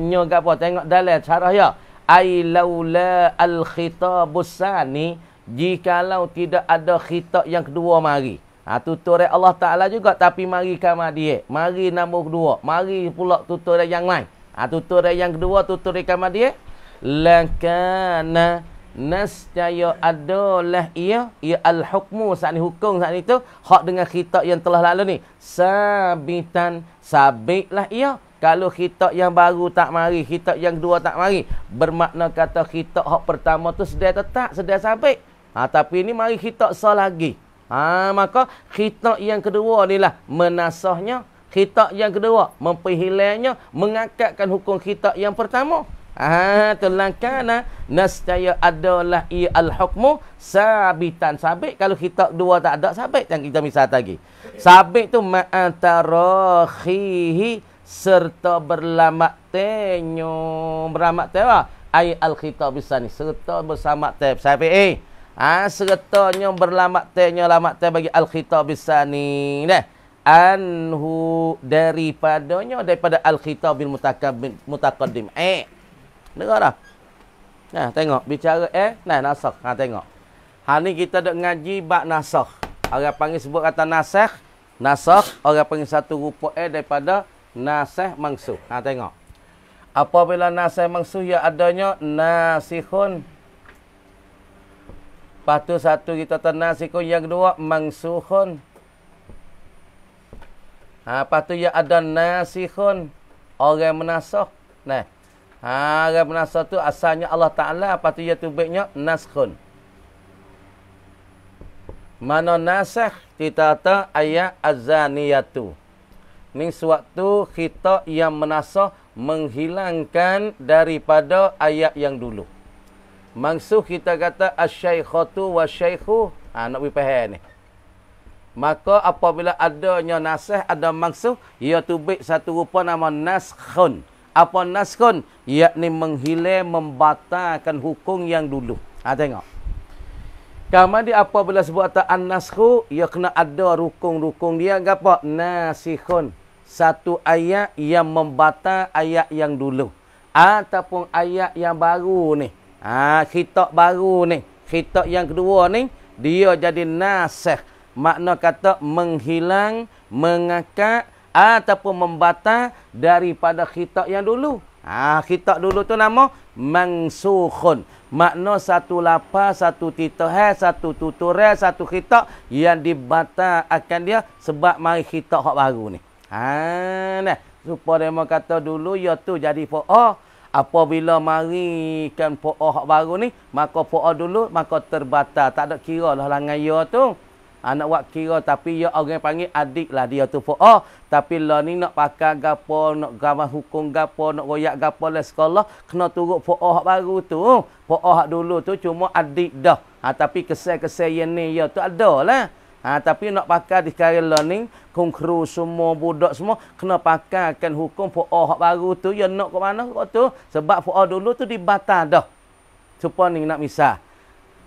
nyo gapo tengok dalam syarah ya ai laula al khitabus sani jikalau tidak ada khitab yang kedua mari ha tutur Allah taala juga tapi mari kama dia mari nombor kedua mari pula tutur yang lain ha tutur yang kedua tutur kama dia lakana nascaya adalah ia ia al hukmu saat ni hukum saat ni tu hak dengan khitab yang telah lalu ni sabitan sabitlah ia kalau khitab yang baru tak mari, khitab yang kedua tak mari. Bermakna kata khitab hak pertama tu sedia tetap, sedia sampai. Ha, tapi ini mari khitab sah lagi. Ha, maka khitab yang kedua ni lah menasahnya. Khitab yang kedua mempihilainya, mengakatkan hukum khitab yang pertama. Ha, Terlangkana nascaya adalah ia al-hukmu sabitan. Sabit kalau khitab dua tak ada, sabit yang kita misal tadi. Sabit tu ma'antara khihi serta berlamak tenyo berlamak tewa ai al khitab sani serta bersamak te sapi eh ha serta nyo berlamak tenyo lamak te bagi al khitab sani deh anhu daripadanya daripada al khitab mutakabbin mutaqaddim eh dengar dah nah tengok bicara eh nah nasakh ha tengok ha ni kita dak ngaji bab nasakh orang panggil sebut kata nasakh nasakh orang panggil satu rupa eh daripada nasih mangsuh. Ha tengok. Apabila nasih mangsuh ia ya adanya nasihun. Patu satu kita tanda nasihun yang kedua mangsuhun. Ha patu ya ada nasihun orang menasah. Nah. Ha orang menasah tu asalnya Allah Taala patu tu ya tubiknya naskhun. Mana nasakh kita ta ayat azaniyatu. Az min suatu khitab yang menasah menghilangkan daripada ayat yang dulu. Maksud kita kata asyaikhatu wa syaikhu, ha, nak pergi faham ni. Maka apabila adanya nasih, ada maksud, ia tubik satu rupa nama naskhun. Apa naskhun? Yakni menghilang, membatalkan hukum yang dulu. Ha, tengok. Kamu di apabila sebut kata an-naskhu, ia kena ada rukung rukung dia. Apa? Nasikhun satu ayat yang membatal ayat yang dulu ataupun ayat yang baru ni ha khitab baru ni khitab yang kedua ni dia jadi nasikh makna kata menghilang mengakat ataupun membatal daripada khitab yang dulu ha khitab dulu tu nama mansukhun makna satu lafaz satu titah satu tuturah satu khitab yang dibatal akan dia sebab mari khitab hak baru ni Ha nah. Supa demo kata dulu ya tu jadi poa. Apabila mari kan poa hak baru ni, maka poa dulu maka terbatal. Tak ada kira lah langan ya tu. Anak ha, buat kira tapi ya orang panggil adik lah dia tu poa. Tapi lah ni nak pakai gapo, nak gama hukum gapo, nak royak gapo lah sekolah. Kena turut poa hak baru tu. Poa hak dulu tu cuma adik dah. Ha, tapi kesel-kesel yang ni ya tu ada lah. Ha, tapi nak pakai di sekarang learning, kong kru semua, budak semua, kena pakai hukum fu'ah oh, yang baru tu, ya nak ke mana kot tu. Sebab fu'ah oh dulu tu dibatal dah. Cuma ni nak misal.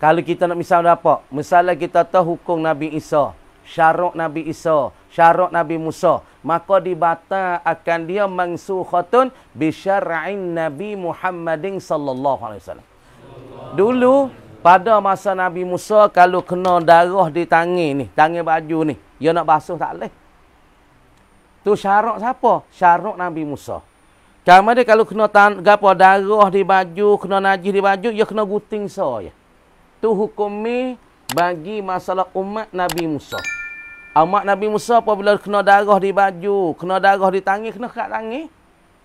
Kalau kita nak misal apa? Misalnya kita tahu hukum Nabi Isa. Syarok Nabi Isa. Syarok Nabi Musa. Maka dibatal akan dia mengsukhatun bisyara'in Nabi Muhammadin sallallahu alaihi wasallam. Dulu, pada masa Nabi Musa kalau kena darah di tangan ni, tangan baju ni, dia nak basuh tak leh. Tu syarat siapa? Syarat Nabi Musa. Cuma dia kalau kena tan gapo darah di baju, kena najis di baju, dia kena guting so. ya. Tu hukum ni bagi masalah umat Nabi Musa. Umat Nabi Musa apabila kena darah di baju, kena darah di tangan, kena kat tangan.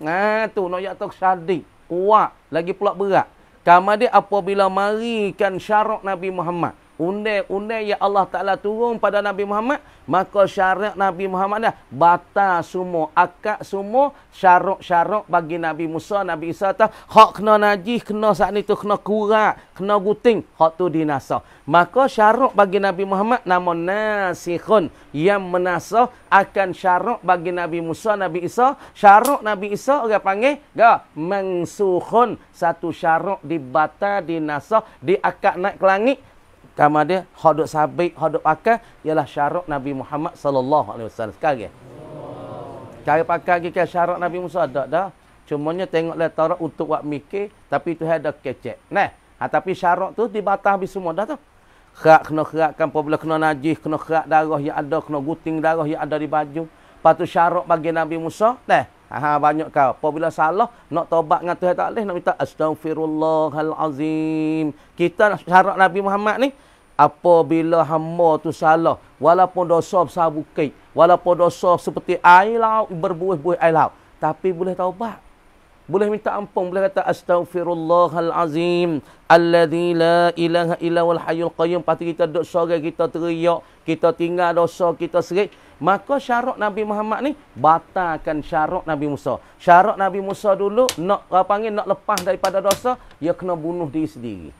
Nah, tu nak no, ya tok syadid, kuat, lagi pula berat. Kamu dia apabila marikan syarak Nabi Muhammad undang-undang yang Allah Ta'ala turun pada Nabi Muhammad, maka syarat Nabi Muhammad dah bata semua, akad semua, syarat-syarat bagi Nabi Musa, Nabi Isa tahu, hak kena najih, kena saat ni tu, kena kurak, kena guting, hak tu dinasah. Maka syarat bagi Nabi Muhammad, nama nasikhun, yang menasah akan syarat bagi Nabi Musa, Nabi Isa, syarat Nabi Isa, orang panggil, ga, mengsuhun, satu syarat dibatal, dinasah, diakad naik ke langit, Kama dia hodok sabit, hodok pakai ialah syarok Nabi Muhammad sallallahu alaihi wasallam sekarang. Cara pakai gitu syarok Nabi Musa ada dah. Cuma Cumanya tengoklah tarak untuk buat mikir tapi tu ada kecek. Nah, ha, tapi syarok tu dibatah habis semua dah tu. Kerak kena kerakkan apabila kena najis, kena kerak darah yang ada, kena guting darah yang ada di baju. Patu syarok bagi Nabi Musa, nah. Ha, banyak kau. Apabila salah, nak taubat dengan Tuhan tak Nak minta astagfirullahalazim. Kita syarat Nabi Muhammad ni. Apabila hamba tu salah. Walaupun dosa besar bukit. Walaupun dosa seperti air laut. Berbuih-buih air laut. Tapi boleh taubat. Boleh minta ampun. Boleh kata astagfirullahalazim. Alladhi la ilaha illa wal hayul qayyum. Pasti kita duduk sore, kita teriak. Kita tinggal dosa, kita serik. Maka syarat Nabi Muhammad ni batalkan syarat Nabi Musa. Syarat Nabi Musa dulu nak apa panggil nak lepas daripada dosa, dia kena bunuh diri sendiri.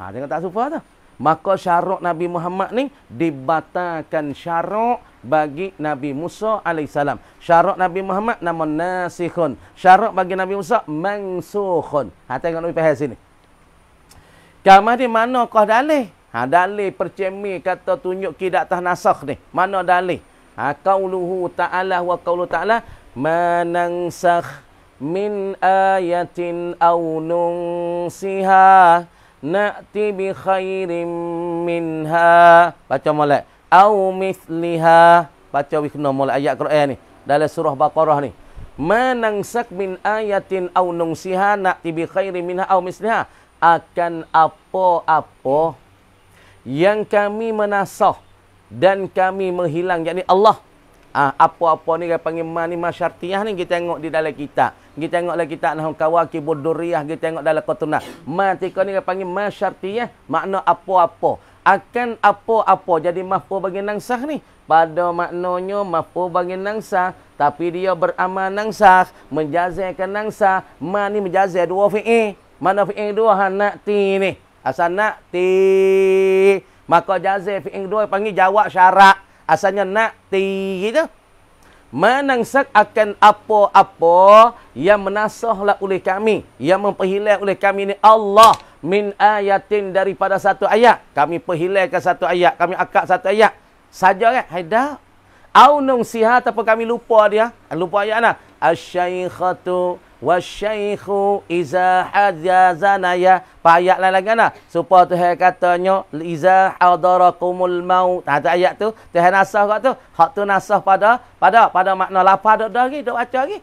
Ha dengan tak sufa tu. Maka syarat Nabi Muhammad ni dibatalkan syarat bagi Nabi Musa AS. Syarat Nabi Muhammad nama nasikhun. Syarat bagi Nabi Musa mangsukhun. Ha tengok Nabi Pahal sini. Kamah di mana kau dalih? Ha, dalih percemi kata tunjuk kidak tah nasakh ni. Mana dalih? Ha, kauluhu ta'ala wa kaulu ta'ala. Manangsakh min ayatin awnung siha. Na'ti bi khairim minha. Baca malak. Aw misliha. Baca wikna malak ayat Quran ni. Dalam surah Baqarah ni. Manangsak min ayatin awnung siha. Na'ti bi khairim minha. Aw misliha Akan apa-apa yang kami menasah dan kami menghilang yakni Allah ah, apa-apa ni kita panggil mani masyartiah ni kita tengok di dalam kitab kita tengoklah kitab nahum kawaki buduriyah kita tengok dalam qotunah mati kau ni kita panggil masyartiah makna apa-apa akan apa-apa jadi mafu bagi nangsah ni pada maknanya mafu bagi nangsah tapi dia beramal nangsah menjazakan nangsah mani menjazah dua fi'i mana fi'i dua hanati ni Asal nak ti Maka jazir fi'in kedua panggil jawab syarat Asalnya nak ti gitu Menangsak akan apa-apa Yang menasahlah oleh kami Yang memperhilai oleh kami ini Allah Min ayatin daripada satu ayat Kami perhilaikan satu ayat Kami akak satu ayat Saja kan? Haidah Aunung sihat apa kami lupa dia Lupa ayat lah Asyaykhatu As wasyaikhu iza hadzana ya payak lain lagi supaya supa tuhan katanya iza hadarakumul maut ada ayat tu tuhan nasah kat tu hak tu nasah pada pada pada makna lapar dak dak lagi dak baca lagi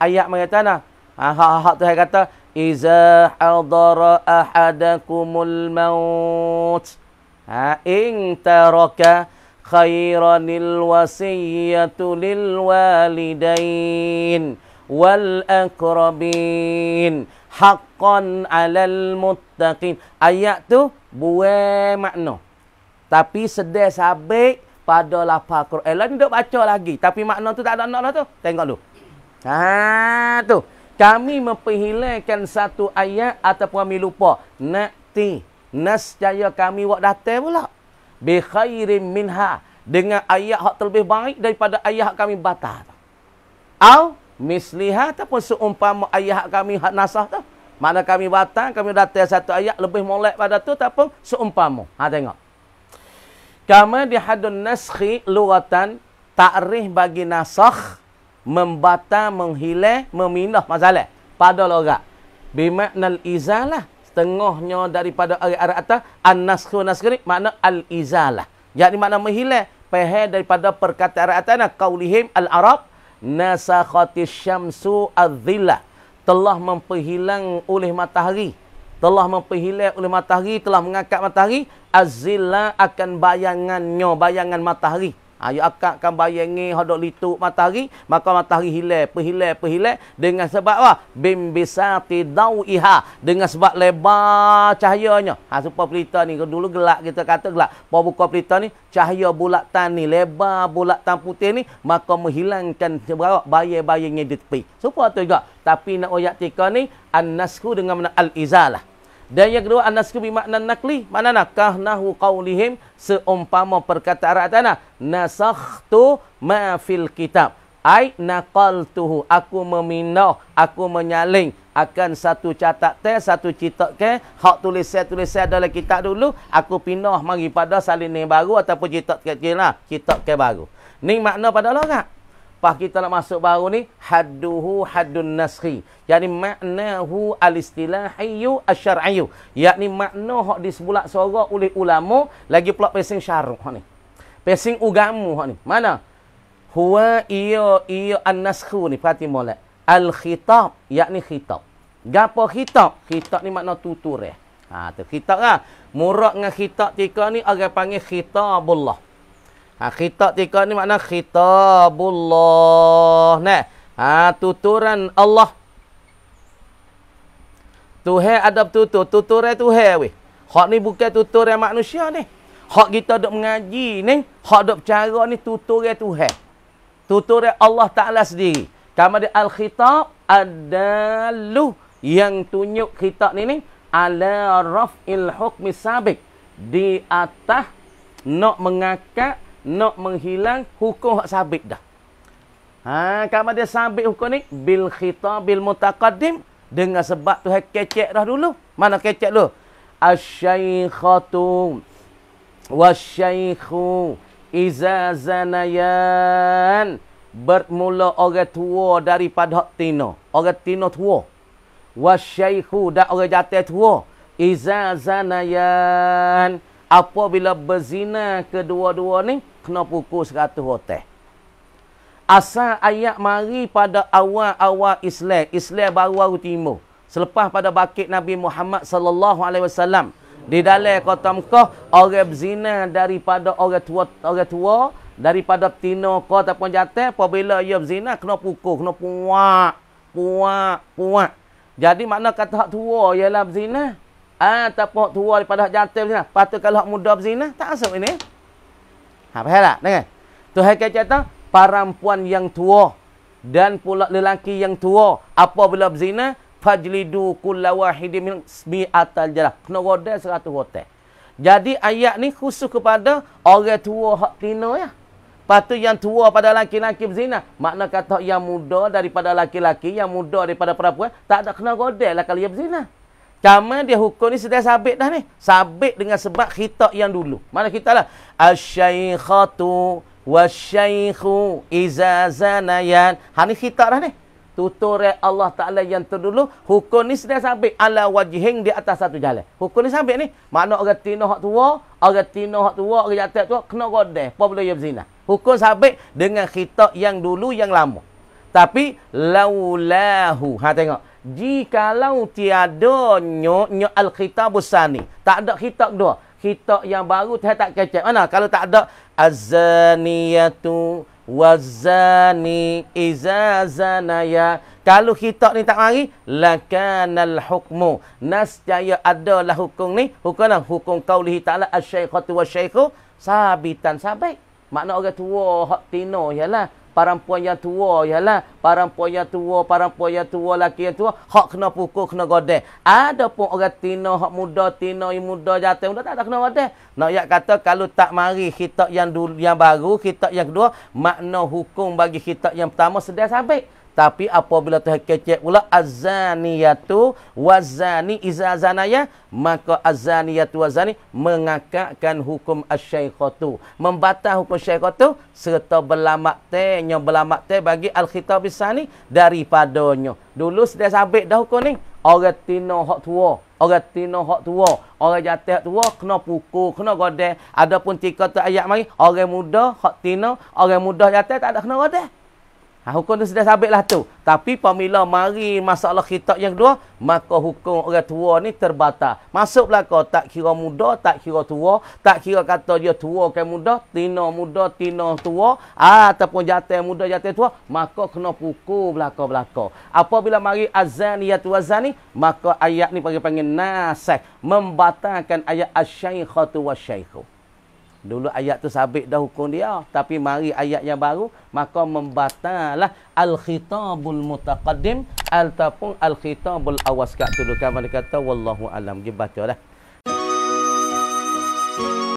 ayat mengata nah ha ha hak tuhan kata iza hadara ahadakumul maut ha in taraka khairanil wasiyatul lil walidain والأقربين حقا على المتقين ayat tu buat makna tapi sedih sabik pada lafa Quran eh, lain duk baca lagi tapi makna tu tak ada nak lah tu tengok dulu ha tu kami memperhilangkan satu ayat ataupun kami lupa nakti nescaya kami wak datang pula bi khairin minha dengan ayat hak terlebih baik daripada ayat hak kami batal au Misliha ataupun seumpama ayah kami hak nasah tu. Mana kami batang, kami datang satu ayat lebih molek pada tu tak apa seumpama. Ha tengok. Kama di hadun naskhi luratan takrih bagi nasakh membata menghilang memindah masalah pada logat. Bi al izalah setengahnya daripada arah-arah atas an-naskhu naskhri makna al izalah. Yakni makna menghilang pehe daripada perkataan arah atas nah qaulihim al-arab nasakhatis syamsu adzillah telah memperhilang oleh matahari telah memperhilang oleh matahari telah mengangkat matahari azilla akan bayangannya bayangan matahari Ha, you akak akan bayangi hodok lituk matahari. Maka matahari hilang. Perhilang, perhilang. Dengan sebab apa? Bimbisati dau'iha. Dengan sebab lebar cahayanya. Ha, supaya pelita ni. Dulu gelap kita kata gelap. Pada buka pelita ni. Cahaya bulatan ni. Lebar bulatan putih ni. Maka menghilangkan sebarang bayang-bayangnya di tepi. Supaya tu juga. Tapi nak oyak tika ni. An-nasku dengan al-izalah. Dan yang kedua anasku bimakna nakli. Mana nak? Kahnahu qawlihim seumpama perkataan Arab tanah. Nasakhtu ma fil kitab. Ai naqaltuhu. Aku memindah, aku menyaling akan satu catat teh, satu citak ke. Hak tulis saya, tulis saya dalam kitab dulu. Aku pindah mari pada salin ni baru ataupun citak kecil lah. ke baru. Ni makna pada lorak. Pas kita nak masuk baru ni hadduhu haddun nasri. Yani maknahu alistilahiyu asyar'iyu. Yakni makna hak disebulat suara oleh ulama lagi pula pesing syarak hak ni. Pesing ugamu hak ni. Mana? Huwa iya iya an-naskhu ni Pati molek. Al-khitab yakni khitab. Gapo khitab? Khitab ni makna tutur eh. Ha tu khitab lah. Murak dengan khitab tika ni orang panggil khitabullah. Ha, khitab tika ni makna khitabullah. Nah. Ha, tuturan Allah. Tuhai ada tutur. Tuturan tuhai weh. Hak ni bukan tuturan manusia ni. Hak kita duk mengaji ni. Hak duk cara ni tuturan tuhai. Tuturan Allah Ta'ala sendiri. Kama dia al-khitab adalu yang tunjuk khitab ni ni. Ala raf'il hukmi sabik. Di atas nak mengakak nak menghilang hukum hak sabit dah. Ha, kalau dia sabit hukum ni, bil bil mutakadim dengan sebab tu yang kecek dah dulu. Mana kecek dulu? Asyaykhatu wasyaykhu iza zanayan bermula orang tua daripada hak tino. Orang tino tua. Wasyaykhu dan orang jatuh tua. Iza zanayan. Iza zanayan apabila berzina kedua-dua ni kena pukul 100 hotel asal ayat mari pada awal-awal Islam Islam baru-baru timur selepas pada bakit Nabi Muhammad sallallahu alaihi wasallam di dalam kota Mekah orang berzina daripada orang tua orang tua daripada tino ko ataupun jantan apabila ia berzina kena pukul kena puak puak puak jadi makna kata hak tua ialah berzina ataupun ah, tua daripada jantung zina. Lah. Patut kalau hak muda berzina, tak masuk ini. Ha, faham tak? Dengar. Tuhan kata cerita, perempuan yang tua dan pula lelaki yang tua apabila berzina, fajlidu kullawahidi min smi atal jalah. Kena roda seratu roda. Jadi ayat ni khusus kepada orang tua hak tina ya. Patut yang tua pada laki-laki berzina. Makna kata yang muda daripada laki-laki, yang muda daripada perempuan, tak ada kena godel lah kalau dia berzina. Cuma dia hukum ni sudah sabit dah ni. Sabit dengan sebab khitab yang dulu. Mana kita lah. asyikhatu wasyaykhu iza zanayan. Ha ni khitab dah ni. Tutur Allah Ta'ala yang terdulu. Hukum ni sudah sabit. Ala wajihing di atas satu jalan. Hukum ni sabit ni. Mana orang tina hak tua. Orang tina hak tua. Orang jatuh tua. Kena godeh. Apa boleh ia berzina. Hukum sabit dengan khitab yang dulu yang lama. Tapi. Laulahu. Ha tengok jikalau tiada nyok al-khitab usani tak ada khitab kedua khitab yang baru tak tak kecek mana kalau tak ada azaniyatu wazani iza kalau khitab ni tak mari lakanal hukmu ada lah hukum ni hukum hukumlah hukum qaulihi ta'ala asyaikhatu wasyaikhu sabitan sabai makna orang tua hak tino ialah perempuan yang tua ialah perempuan yang tua perempuan yang tua laki yang tua hak kena pukul kena godek pun orang tino hak muda tino yang muda jatuh muda tak, tak kena godek nak yak kata kalau tak mari kita yang dulu yang baru kita yang kedua makna hukum bagi kita yang pertama sedar sampai tapi apabila Tuhan kecek pula azaniyatu wazani izazanaya maka azaniyatu wazani mengakakkan hukum asyaikhatu membatah hukum syaikhatu serta berlamak tenyo berlamak te bagi al khitab isani daripadonyo dulu sudah sabit dah hukum ni orang tino hak tua orang tino hak tua orang jatuh hak tua kena pukul kena godeh adapun tika tu ayat mari orang muda hak tino orang muda jatuh tak ada kena godeh Ha, hukum tu sudah sabit lah tu. Tapi apabila mari masalah khitab yang kedua, maka hukum orang tua ni terbatal. Masuk kau tak kira muda, tak kira tua, tak kira kata dia tua ke muda, tina muda, tina tua, ha, ataupun jatai muda, jatai tua, maka kena pukul belakang-belakang. Apabila mari azaniyat wazan ni, maka ayat ni panggil-panggil nasak, membatalkan ayat asyaykhatu wasyaykhu. Dulu ayat tu sabit dah hukum dia. Tapi mari ayat yang baru. Maka membatalah al-khitabul mutaqaddim. tapung al-khitabul awaskat. Tuduhkan mereka kata, Wallahu alam. Dia baca lah.